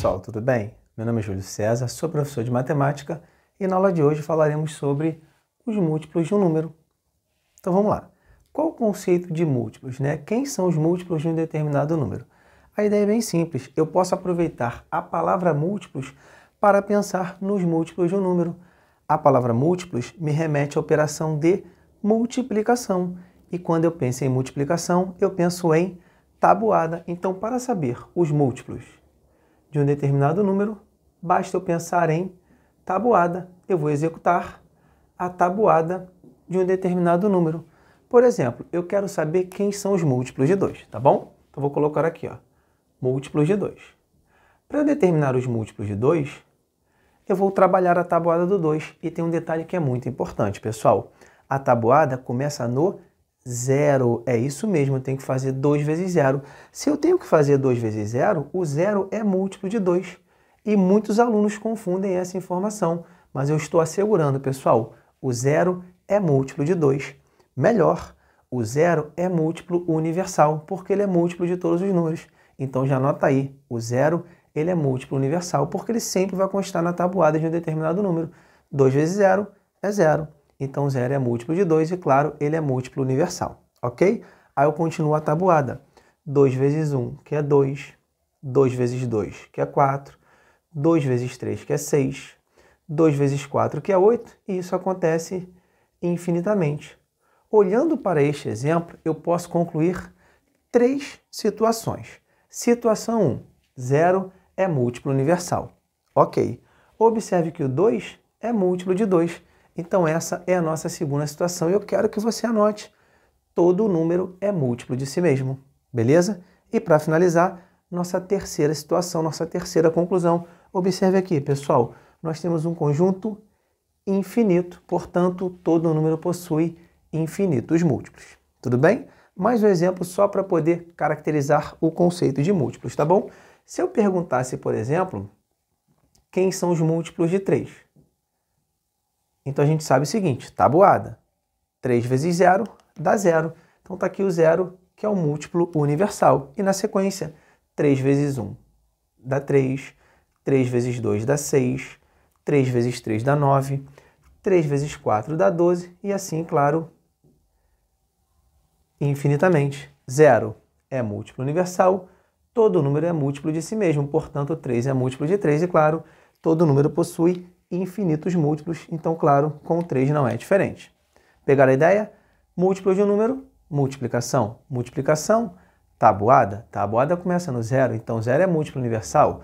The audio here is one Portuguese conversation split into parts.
pessoal, tudo bem? Meu nome é Júlio César, sou professor de matemática e na aula de hoje falaremos sobre os múltiplos de um número. Então vamos lá. Qual o conceito de múltiplos? Né? Quem são os múltiplos de um determinado número? A ideia é bem simples. Eu posso aproveitar a palavra múltiplos para pensar nos múltiplos de um número. A palavra múltiplos me remete à operação de multiplicação. E quando eu penso em multiplicação, eu penso em tabuada. Então, para saber os múltiplos de um determinado número, basta eu pensar em tabuada. Eu vou executar a tabuada de um determinado número. Por exemplo, eu quero saber quem são os múltiplos de 2, tá bom? Então vou colocar aqui, ó, múltiplos de 2. Para eu determinar os múltiplos de 2, eu vou trabalhar a tabuada do 2. E tem um detalhe que é muito importante, pessoal. A tabuada começa no zero. É isso mesmo, eu tenho que fazer 2 vezes zero. Se eu tenho que fazer 2 vezes zero, o zero é múltiplo de 2. E muitos alunos confundem essa informação, mas eu estou assegurando, pessoal, o zero é múltiplo de 2. Melhor, o zero é múltiplo universal, porque ele é múltiplo de todos os números. Então já anota aí, o zero ele é múltiplo universal, porque ele sempre vai constar na tabuada de um determinado número. 2 vezes zero é zero. Então, 0 é múltiplo de 2 e, claro, ele é múltiplo universal, ok? Aí eu continuo a tabuada. 2 vezes 1, que é 2. 2 vezes 2, que é 4. 2 vezes 3, que é 6. 2 vezes 4, que é 8. E isso acontece infinitamente. Olhando para este exemplo, eu posso concluir três situações. Situação 1, 0 é múltiplo universal. Ok. Observe que o 2 é múltiplo de 2 então, essa é a nossa segunda situação e eu quero que você anote. Todo número é múltiplo de si mesmo, beleza? E para finalizar, nossa terceira situação, nossa terceira conclusão. Observe aqui, pessoal, nós temos um conjunto infinito, portanto, todo número possui infinitos múltiplos. Tudo bem? Mais um exemplo só para poder caracterizar o conceito de múltiplos, tá bom? Se eu perguntasse, por exemplo, quem são os múltiplos de 3? Então a gente sabe o seguinte, tabuada. 3 vezes 0 dá 0. Então está aqui o 0, que é o múltiplo universal. E na sequência, 3 vezes 1 dá 3, 3 vezes 2 dá 6, 3 vezes 3 dá 9, 3 vezes 4 dá 12, e assim, claro, infinitamente. 0 é múltiplo universal, todo número é múltiplo de si mesmo, portanto, 3 é múltiplo de 3, e claro, todo número possui infinitos múltiplos, então, claro, com três 3 não é diferente. Pegaram a ideia? Múltiplo de um número, multiplicação. Multiplicação, tabuada. Tabuada começa no zero, então zero é múltiplo universal.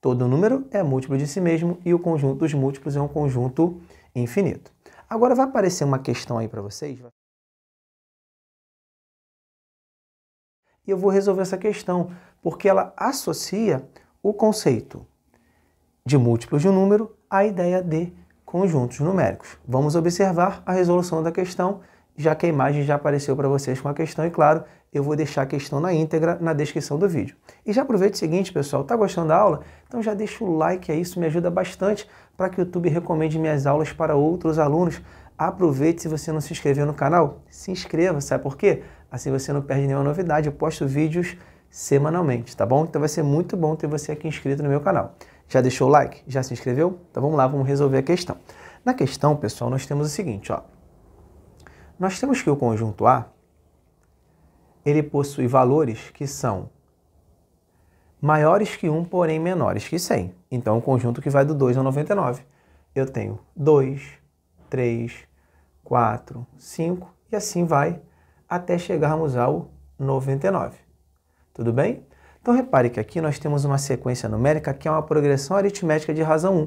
Todo número é múltiplo de si mesmo e o conjunto dos múltiplos é um conjunto infinito. Agora vai aparecer uma questão aí para vocês. E eu vou resolver essa questão, porque ela associa o conceito de múltiplos de um número a ideia de conjuntos numéricos. Vamos observar a resolução da questão, já que a imagem já apareceu para vocês com a questão e, claro, eu vou deixar a questão na íntegra na descrição do vídeo. E já aproveita o seguinte, pessoal, tá gostando da aula? Então já deixa o like, isso me ajuda bastante para que o YouTube recomende minhas aulas para outros alunos. Aproveite se você não se inscreveu no canal, se inscreva, sabe por quê? Assim você não perde nenhuma novidade, eu posto vídeos semanalmente, tá bom? Então vai ser muito bom ter você aqui inscrito no meu canal. Já deixou o like? Já se inscreveu? Então vamos lá, vamos resolver a questão. Na questão, pessoal, nós temos o seguinte, ó. Nós temos que o conjunto A, ele possui valores que são maiores que 1, porém menores que 100. Então, o conjunto que vai do 2 ao 99. Eu tenho 2, 3, 4, 5 e assim vai até chegarmos ao 99. Tudo bem? Então repare que aqui nós temos uma sequência numérica que é uma progressão aritmética de razão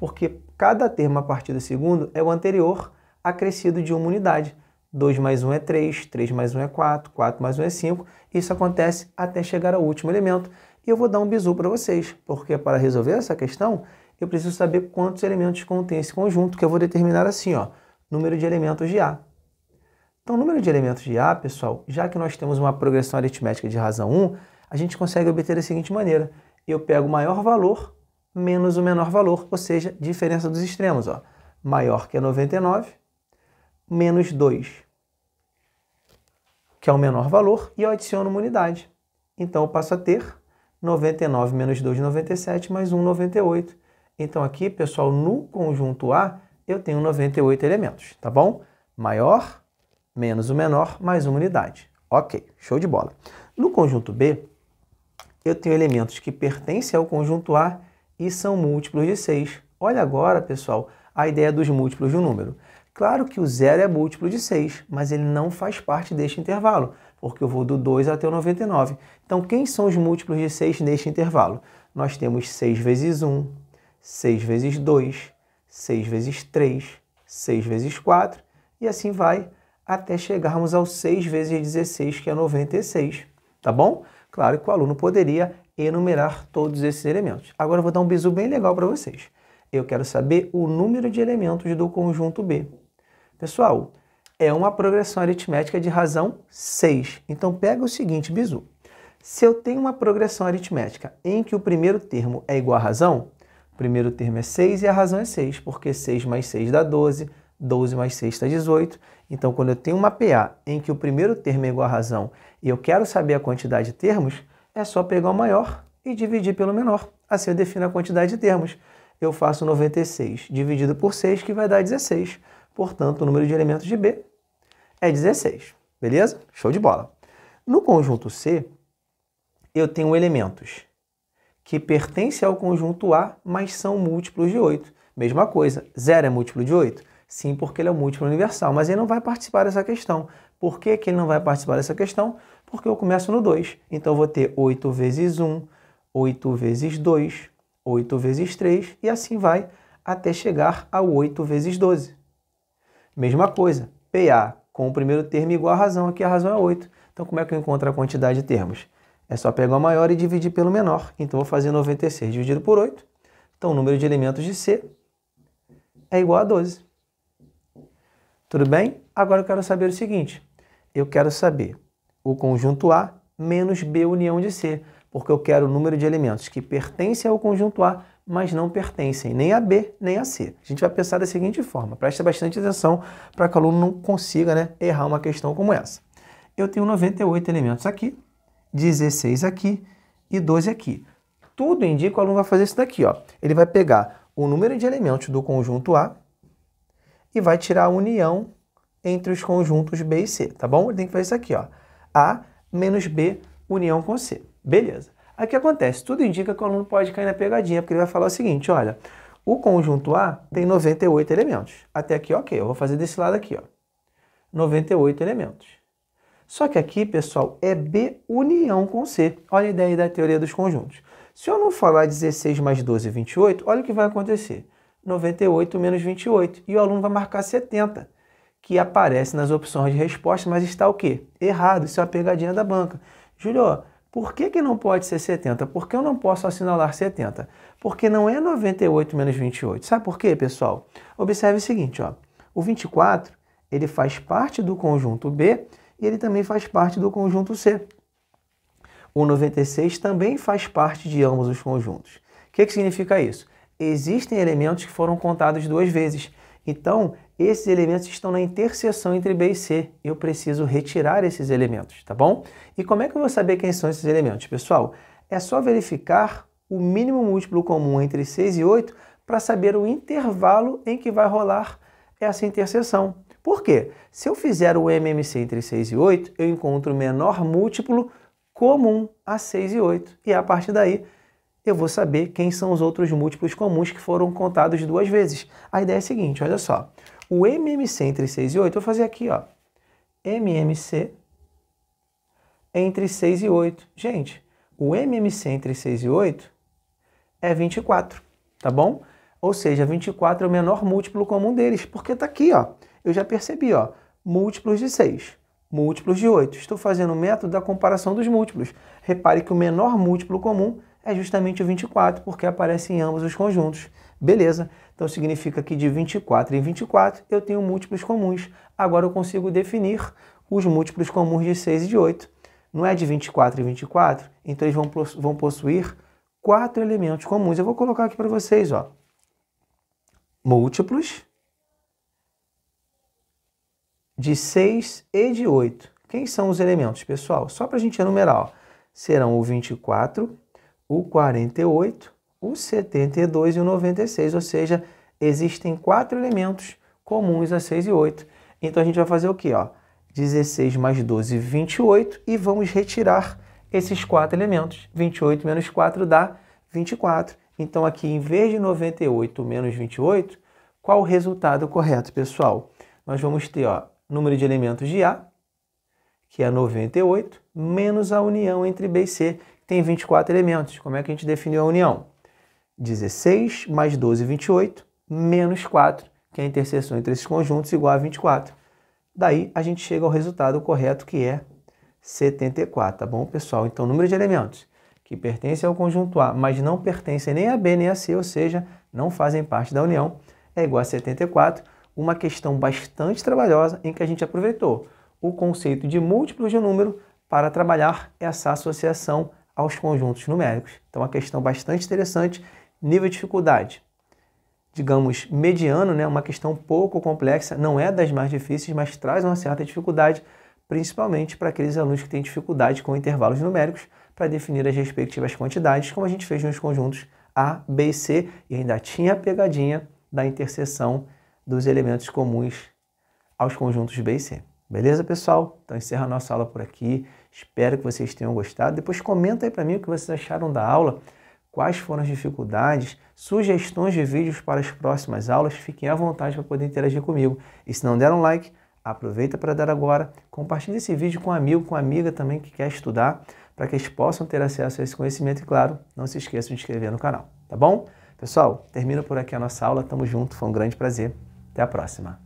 1, porque cada termo a partir do segundo é o anterior acrescido de uma unidade. 2 mais 1 é 3, 3 mais 1 é 4, 4 mais 1 é 5. Isso acontece até chegar ao último elemento. E eu vou dar um bizu para vocês, porque para resolver essa questão, eu preciso saber quantos elementos contém esse conjunto, que eu vou determinar assim, ó, número de elementos de A. Então, número de elementos de A, pessoal, já que nós temos uma progressão aritmética de razão 1, a gente consegue obter da seguinte maneira. Eu pego o maior valor menos o menor valor, ou seja, diferença dos extremos. Ó. Maior que é 99, menos 2, que é o menor valor, e eu adiciono uma unidade. Então eu passo a ter 99 menos 2, 97, mais 1, 98. Então aqui, pessoal, no conjunto A, eu tenho 98 elementos, tá bom? Maior, menos o menor, mais uma unidade. Ok, show de bola. No conjunto B, eu tenho elementos que pertencem ao conjunto A e são múltiplos de 6. Olha agora, pessoal, a ideia dos múltiplos de um número. Claro que o zero é múltiplo de 6, mas ele não faz parte deste intervalo, porque eu vou do 2 até o 99. Então, quem são os múltiplos de 6 neste intervalo? Nós temos 6 vezes 1, 6 vezes 2, 6 vezes 3, 6 vezes 4 e assim vai até chegarmos ao 6 vezes 16, que é 96, tá bom? Claro que o aluno poderia enumerar todos esses elementos. Agora eu vou dar um bizu bem legal para vocês. Eu quero saber o número de elementos do conjunto B. Pessoal, é uma progressão aritmética de razão 6. Então pega o seguinte bizu. Se eu tenho uma progressão aritmética em que o primeiro termo é igual à razão, o primeiro termo é 6 e a razão é 6, porque 6 mais 6 dá 12, 12 mais 6 dá 18. Então, quando eu tenho uma PA em que o primeiro termo é igual à razão e eu quero saber a quantidade de termos, é só pegar o maior e dividir pelo menor. Assim eu defino a quantidade de termos. Eu faço 96 dividido por 6, que vai dar 16. Portanto, o número de elementos de B é 16. Beleza? Show de bola. No conjunto C, eu tenho elementos que pertencem ao conjunto A, mas são múltiplos de 8. Mesma coisa, zero é múltiplo de 8? Sim, porque ele é múltiplo universal, mas ele não vai participar dessa questão. Por que, que ele não vai participar dessa questão? Porque eu começo no 2. Então eu vou ter 8 vezes 1, 8 vezes 2, 8 vezes 3 e assim vai até chegar a 8 vezes 12. Mesma coisa, PA com o primeiro termo igual a razão, aqui a razão é 8. Então como é que eu encontro a quantidade de termos? É só pegar o maior e dividir pelo menor. Então vou fazer 96 dividido por 8. Então o número de elementos de C é igual a 12. Tudo bem? Agora eu quero saber o seguinte eu quero saber o conjunto A menos B união de C, porque eu quero o número de elementos que pertencem ao conjunto A, mas não pertencem nem a B nem a C. A gente vai pensar da seguinte forma, presta bastante atenção para que o aluno não consiga né, errar uma questão como essa. Eu tenho 98 elementos aqui, 16 aqui e 12 aqui. Tudo indica que o aluno vai fazer isso daqui. Ó. Ele vai pegar o número de elementos do conjunto A e vai tirar a união entre os conjuntos B e C, tá bom? Ele tem que fazer isso aqui, ó. A menos B união com C. Beleza. Aí o que acontece? Tudo indica que o aluno pode cair na pegadinha, porque ele vai falar o seguinte, olha, o conjunto A tem 98 elementos. Até aqui, ok. Eu vou fazer desse lado aqui, ó. 98 elementos. Só que aqui, pessoal, é B união com C. Olha a ideia da teoria dos conjuntos. Se eu não falar 16 mais 12, 28, olha o que vai acontecer. 98 menos 28. E o aluno vai marcar 70 que aparece nas opções de resposta, mas está o quê? Errado, isso é uma pegadinha da banca. Julio, por que, que não pode ser 70? Por que eu não posso assinalar 70? Porque não é 98 menos 28. Sabe por quê, pessoal? Observe o seguinte, ó. o 24 ele faz parte do conjunto B e ele também faz parte do conjunto C. O 96 também faz parte de ambos os conjuntos. O que, que significa isso? Existem elementos que foram contados duas vezes. Então, esses elementos estão na interseção entre B e C. Eu preciso retirar esses elementos, tá bom? E como é que eu vou saber quem são esses elementos, pessoal? É só verificar o mínimo múltiplo comum entre 6 e 8 para saber o intervalo em que vai rolar essa interseção. Por quê? Se eu fizer o MMC entre 6 e 8, eu encontro o menor múltiplo comum a 6 e 8. E a partir daí eu vou saber quem são os outros múltiplos comuns que foram contados duas vezes. A ideia é a seguinte, olha só. O MMC entre 6 e 8, eu vou fazer aqui, ó. MMC entre 6 e 8. Gente, o MMC entre 6 e 8 é 24, tá bom? Ou seja, 24 é o menor múltiplo comum deles, porque está aqui, ó. Eu já percebi, ó, múltiplos de 6, múltiplos de 8. Estou fazendo o método da comparação dos múltiplos. Repare que o menor múltiplo comum é justamente o 24, porque aparece em ambos os conjuntos. Beleza, então significa que de 24 em 24 eu tenho múltiplos comuns. Agora eu consigo definir os múltiplos comuns de 6 e de 8. Não é de 24 em 24? Então eles vão, vão possuir quatro elementos comuns. Eu vou colocar aqui para vocês, ó. Múltiplos de 6 e de 8. Quem são os elementos, pessoal? Só para a gente enumerar, ó. Serão o 24, o 48, o 72 e o 96, ou seja, existem quatro elementos comuns a 6 e 8. Então a gente vai fazer o que? 16 mais 12, 28, e vamos retirar esses quatro elementos. 28 menos 4 dá 24. Então aqui, em vez de 98 menos 28, qual o resultado correto, pessoal? Nós vamos ter ó, número de elementos de A, que é 98, menos a união entre B e C, tem 24 elementos. Como é que a gente definiu a união? 16 mais 12, 28, menos 4, que é a interseção entre esses conjuntos, igual a 24. Daí a gente chega ao resultado correto, que é 74, tá bom, pessoal? Então, número de elementos que pertencem ao conjunto A, mas não pertencem nem a B nem a C, ou seja, não fazem parte da união, é igual a 74, uma questão bastante trabalhosa em que a gente aproveitou o conceito de múltiplos de um número para trabalhar essa associação aos conjuntos numéricos. Então, é uma questão bastante interessante, nível de dificuldade. Digamos, mediano, né, uma questão pouco complexa, não é das mais difíceis, mas traz uma certa dificuldade, principalmente para aqueles alunos que têm dificuldade com intervalos numéricos para definir as respectivas quantidades, como a gente fez nos conjuntos A, B e C, e ainda tinha a pegadinha da interseção dos elementos comuns aos conjuntos B e C. Beleza, pessoal? Então encerra a nossa aula por aqui. Espero que vocês tenham gostado. Depois comenta aí para mim o que vocês acharam da aula, quais foram as dificuldades, sugestões de vídeos para as próximas aulas. Fiquem à vontade para poder interagir comigo. E se não deram um like, aproveita para dar agora. Compartilhe esse vídeo com um amigo, com uma amiga também que quer estudar, para que eles possam ter acesso a esse conhecimento. E claro, não se esqueça de inscrever no canal, tá bom? Pessoal, termino por aqui a nossa aula. Tamo junto, foi um grande prazer. Até a próxima.